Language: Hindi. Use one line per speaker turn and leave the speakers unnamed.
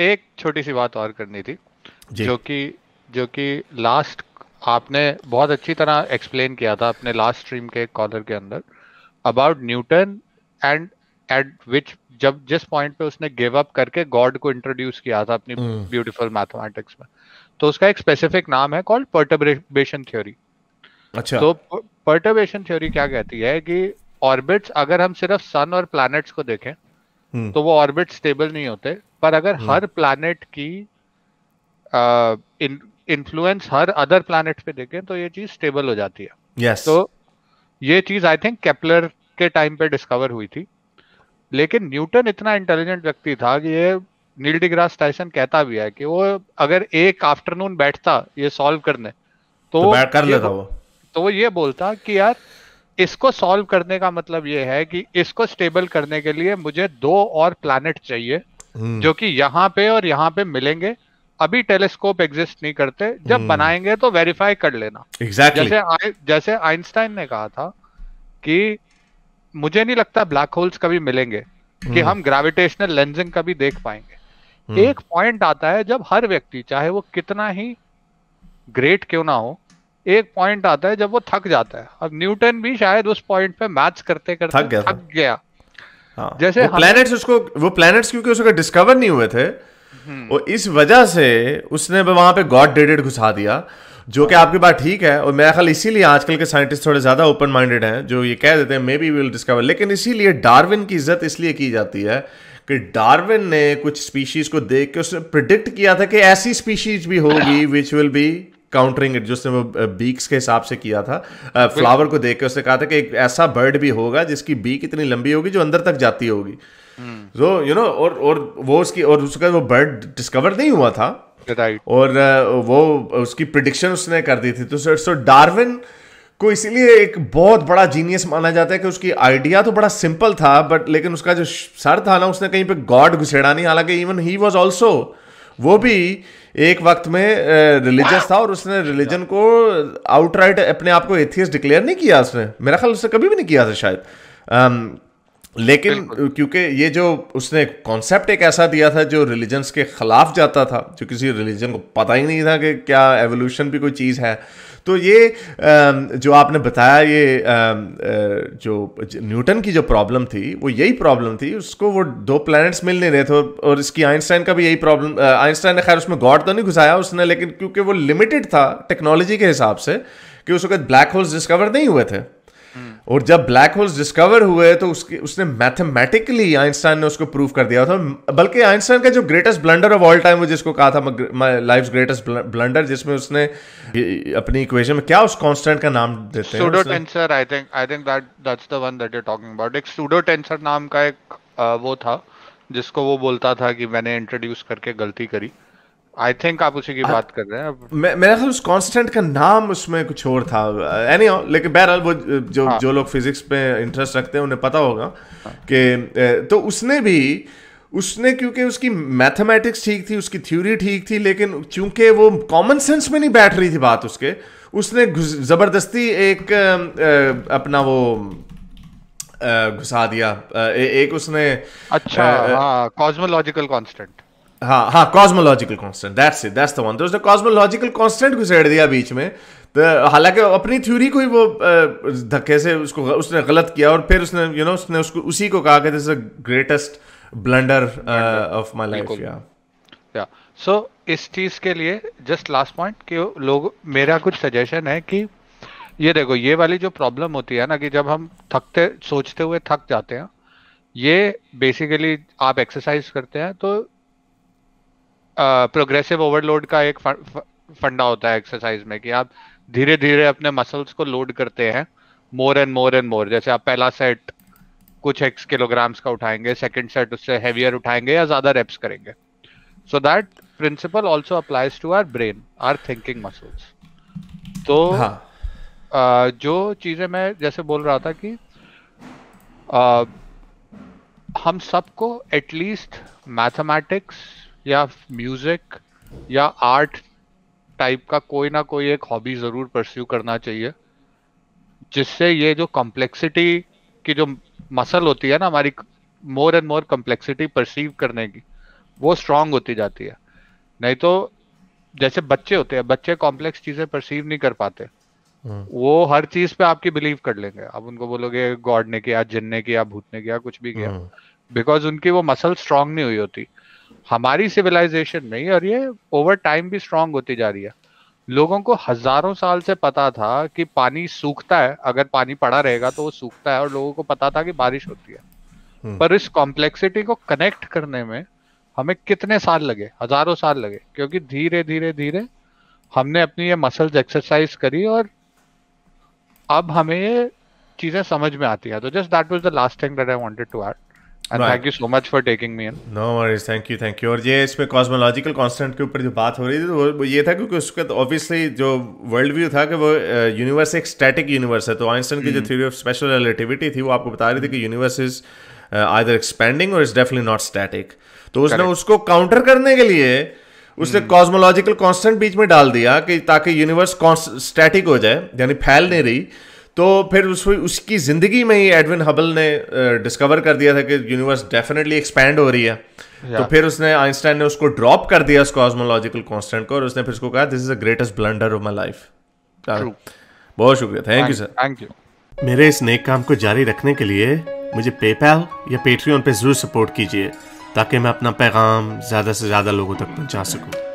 एक छोटी सी बात और करनी थी जो कि जो कि लास्ट आपने बहुत अच्छी तरह एक्सप्लेन किया था अपने लास्ट स्ट्रीम के कॉलर के अंदर about Newton and at which जब जिस पॉइंट पे उसने गिव अप करके गॉड को इंट्रोड्यूस किया था अपनी ब्यूटीफुल हम्म। मैथमेटिक्स में तो उसका एक स्पेसिफिक नाम है कॉल्ड पर्टर्बेशन थ्योरी अच्छा तो पर्टर्बेशन थ्योरी क्या कहती है कि ऑर्बिट्स अगर हम सिर्फ सन और प्लैनेट्स को देखें हम्म। तो वो ऑर्बिट स्टेबल नहीं होते पर अगर हम्म। हर प्लानट की इन्फ्लुएंस हर अदर प्लानट पे देखें तो ये चीज स्टेबल हो जाती है yes. तो ये चीज आई थिंक केपलर के टाइम पे डिस्कवर हुई थी लेकिन न्यूटन इतना इंटेलिजेंट व्यक्ति था कि ये नील डिग्रास टाइसन कहता भी है कि वो अगर एक आफ्टरनून बैठता ये सॉल्व करने तो, तो कर लेता वो तो वो ये बोलता कि यार इसको सॉल्व करने का मतलब ये है कि इसको स्टेबल करने के लिए मुझे दो और प्लैनेट चाहिए हम्म। जो कि यहाँ पे और यहाँ पे मिलेंगे अभी टेलीस्कोप एग्जिस्ट नहीं करते जब हम्म। बनाएंगे तो वेरीफाई कर लेना exactly. जैसे आ, जैसे आइंस्टाइन ने कहा था कि मुझे नहीं लगता ब्लैक होल्स कभी मिलेंगे कि हम्म। हम ग्रेविटेशनल लेंजिंग कभी देख पाएंगे एक पॉइंट आता है जब हर व्यक्ति चाहे वो कितना ही ग्रेट क्यों ना हो एक पॉइंट आता है जब वो थक जाता है अब न्यूटन भी शायद उस पॉइंट पे मैच करते करते थक गया, थक गया।
हाँ, जैसे प्लैनेट्स उसको वो प्लैनेट्स क्योंकि उसको डिस्कवर नहीं हुए थे वो हम्म। इस वजह से उसने वहां पे गॉड डेडेड घुसा दिया जो कि आपकी बात ठीक है और मेरा ख्याल इसीलिए आजकल के साइंटिस्ट थोड़े ज़्यादा ओपन माइंडेड हैं जो ये कह देते हैं मे बी विल डिस्कवर लेकिन इसीलिए डार्विन की इज्जत इसलिए की जाती है कि डार्विन ने कुछ स्पीशीज को देख के उसने प्रिडिक्ट किया था कि ऐसी स्पीशीज भी होगी which will be countering it जिसने वो बीक्स के हिसाब से किया था फ्लावर को देख के उसने कहा था कि एक ऐसा बर्ड भी होगा जिसकी बीक इतनी लंबी होगी जो अंदर तक जाती होगी तो यू नो और और वो उसकी और उसका वो बर्ड डिस्कवर नहीं हुआ था और वो उसकी प्रिडिक्शन उसने कर दी थी तो सो डार्विन को इसीलिए एक बहुत बड़ा जीनियस माना जाता है कि उसकी आइडिया तो बड़ा सिंपल था बट लेकिन उसका जो सर था ना उसने कहीं पे गॉड घुसेड़ा नहीं हालांकि इवन ही वाज आल्सो वो भी एक वक्त में रिलीजियस था और उसने रिलीजन को आउटराइट अपने आप को एथियस डिक्लेयर नहीं किया उसने मेरा ख्याल उसने कभी भी नहीं किया था शायद लेकिन क्योंकि ये जो उसने कॉन्सेप्ट एक ऐसा दिया था जो रिलीजन्स के खिलाफ जाता था जो किसी रिलीजन को पता ही नहीं था कि क्या एवोल्यूशन भी कोई चीज़ है तो ये जो आपने बताया ये जो न्यूटन की जो प्रॉब्लम थी वो यही प्रॉब्लम थी उसको वो दो प्लैनेट्स मिल नहीं रहे थे और इसकी आइंस्टाइन का भी यही प्रॉब्लम आइंस्टाइन ने खैर उसमें गॉड तो नहीं घुसाया उसने लेकिन क्योंकि वो लिमिटेड था टेक्नोलॉजी के हिसाब से कि उस वक्त ब्लैक होल्स डिस्कवर नहीं हुए थे और जब ब्लैक होल्स डिस्कवर हुए तो उसके उसने मैथमेटिकली आइंस्टाइन ने उसको प्रूव कर दिया था बल्कि आइंस्टाइन का जो greatest blunder of all time वो जिसको कहा था माई लाइफ ग्रेटेस्ट ब्लंडर जिसमें उसने अपनी इक्वेशन में क्या उस कांस्टेंट का नाम देते हैं
tensor I think I think that that's the one that you talking about एक सूडो टेंसर नाम का एक वो था जिसको वो बोलता था कि मैंने इंट्रोड्यूस करके गलती करी आई थिंक आप उसी की आ, बात कर रहे हैं
मे, मेरा ख्याल उस कांस्टेंट का नाम उसमें कुछ और था एनी लेकिन बहरहाल वो जो हाँ. जो लोग फिजिक्स पे इंटरेस्ट रखते हैं उन्हें पता होगा हाँ. कि तो उसने भी उसने क्योंकि उसकी मैथमेटिक्स ठीक थी उसकी थ्योरी ठीक थी लेकिन चूंकि वो कॉमन सेंस में नहीं बैठ रही थी बात उसके उसने ज़बरदस्ती एक अपना वो घुसा दिया एक उसने अच्छा
कॉस्मोलॉजिकल कांस्टेंट
हाँ हाँ cosmological constant that's it that's the one तो उसने कॉस्मोलॉजिकल कॉन्स्टेंट को छेड़ दिया बीच में तो हालांकि अपनी थ्योरी को ही वो धक्के से उसको उसने गलत किया और फिर उसने यू नो उसने
उसको उसी को कहा कि this is greatest blunder of my life yeah yeah सो इस चीज के लिए जस्ट लास्ट पॉइंट कि लोग मेरा कुछ सजेशन है कि ये देखो ये वाली जो प्रॉब्लम होती है ना कि जब हम थकते सोचते हुए थक जाते हैं ये बेसिकली आप एक्सरसाइज करते हैं तो प्रोग्रेसिव ओवरलोड का एक फंडा होता है एक्सरसाइज में कि आप धीरे धीरे अपने मसल्स को लोड करते हैं मोर एंड मोर एंड मोर जैसे आप पहला सेट कुछ एक्स किलोग्राम्स का उठाएंगे सेकंड सेट उससे हैवियर उठाएंगे या ज्यादा रेप्स करेंगे so that principle also applies to our brain our thinking muscles तो हाँ. uh, जो चीजें मैं जैसे बोल रहा था कि uh, हम सबको एटलीस्ट मैथमेटिक्स या म्यूजिक या आर्ट टाइप का कोई ना कोई एक हॉबी जरूर परस्यू करना चाहिए जिससे ये जो कॉम्प्लेक्सिटी की जो मसल होती है ना हमारी more and more complexity perceive करने की वो स्ट्रांग होती जाती है नहीं तो जैसे बच्चे होते हैं बच्चे कॉम्प्लेक्स चीजें परसीव नहीं कर पाते हम्म। वो हर चीज पे आपकी बिलीव कर लेंगे आप उनको बोलोगे गॉड ने किया जिन ने किया भूत ने किया कुछ भी किया बिकॉज हम्म। उनकी वो मसल स्ट्रांग नहीं हुई होती हमारी सिविलाइजेशन में और ये ओवर टाइम भी स्ट्रांग होती जा रही है लोगों को हजारों साल से पता था कि पानी सूखता है अगर पानी पड़ा रहेगा तो वो सूखता है और लोगों को पता था कि बारिश होती है हम्म। पर इस कॉम्प्लेक्सिटी को कनेक्ट करने में हमें कितने साल लगे हजारों साल लगे क्योंकि धीरे धीरे धीरे हमने अपनी ये मसल्स एक्सरसाइज करी और अब हमें ये चीजें समझ में आती है तो just that was the last thing that I wanted to add and thank
you so much for taking me in no worries thank you thank you और ये इसमें कॉस्मोलॉजिकल कॉन्स्टेंट के ऊपर जो बात हो रही थी तो वो ये था क्योंकि उसका ऑब्वियसली तो जो वर्ल्ड व्यू था कि वो यूनिवर्स uh, एक स्टैटिक यूनिवर्स है तो आइंस्टाइन की जो थ्योरी ऑफ स्पेशल रिलेटिविटी थी वो आपको बता रही थी कि यूनिवर्स इज आइदर एक्सपेंडिंग और इज डेफिनेटली नॉट स्टैटिक तो उसने उसको काउंटर करने के लिए उसने कॉस्मोलॉजिकल hmm. कॉन्स्टेंट बीच में डाल दिया कि ताकि यूनिवर्स स्टैटिक हो जाए यानी फैल नहीं रही तो फिर उस उसकी ज़िंदगी में ही एडविन हबल ने डिस्कवर कर दिया था कि यूनिवर्स डेफिनेटली एक्सपैंड हो रही है तो फिर उसने आइंस्टाइन ने उसको ड्रॉप कर दिया उस कॉस्मोलॉजिकल कॉन्स्टेंट को और उसने फिर उसको कहा this is the greatest blunder of my life बहुत शुक्रिया thank you sir thank you मेरे इस नेक काम को जारी रखने के लिए मुझे पेपैल या पेट्रियन पे ज़रूर सपोर्ट कीजिए ताकि मैं अपना पैगाम ज़्यादा से ज़्यादा लोगों तक पहुंचा सकूं